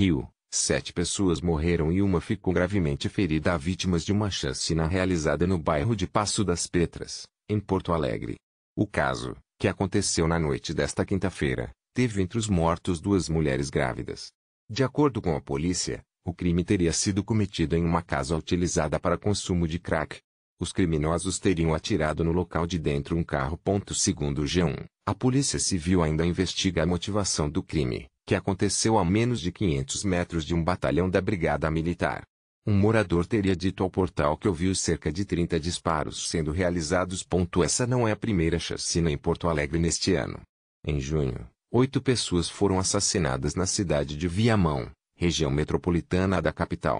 Rio, sete pessoas morreram e uma ficou gravemente ferida a vítimas de uma chacina realizada no bairro de Passo das Petras, em Porto Alegre. O caso, que aconteceu na noite desta quinta-feira, teve entre os mortos duas mulheres grávidas. De acordo com a polícia, o crime teria sido cometido em uma casa utilizada para consumo de crack. Os criminosos teriam atirado no local de dentro um carro. Segundo o G1, a Polícia Civil ainda investiga a motivação do crime, que aconteceu a menos de 500 metros de um batalhão da Brigada Militar. Um morador teria dito ao portal que ouviu cerca de 30 disparos sendo realizados. Essa não é a primeira chacina em Porto Alegre neste ano. Em junho, oito pessoas foram assassinadas na cidade de Viamão, região metropolitana da capital.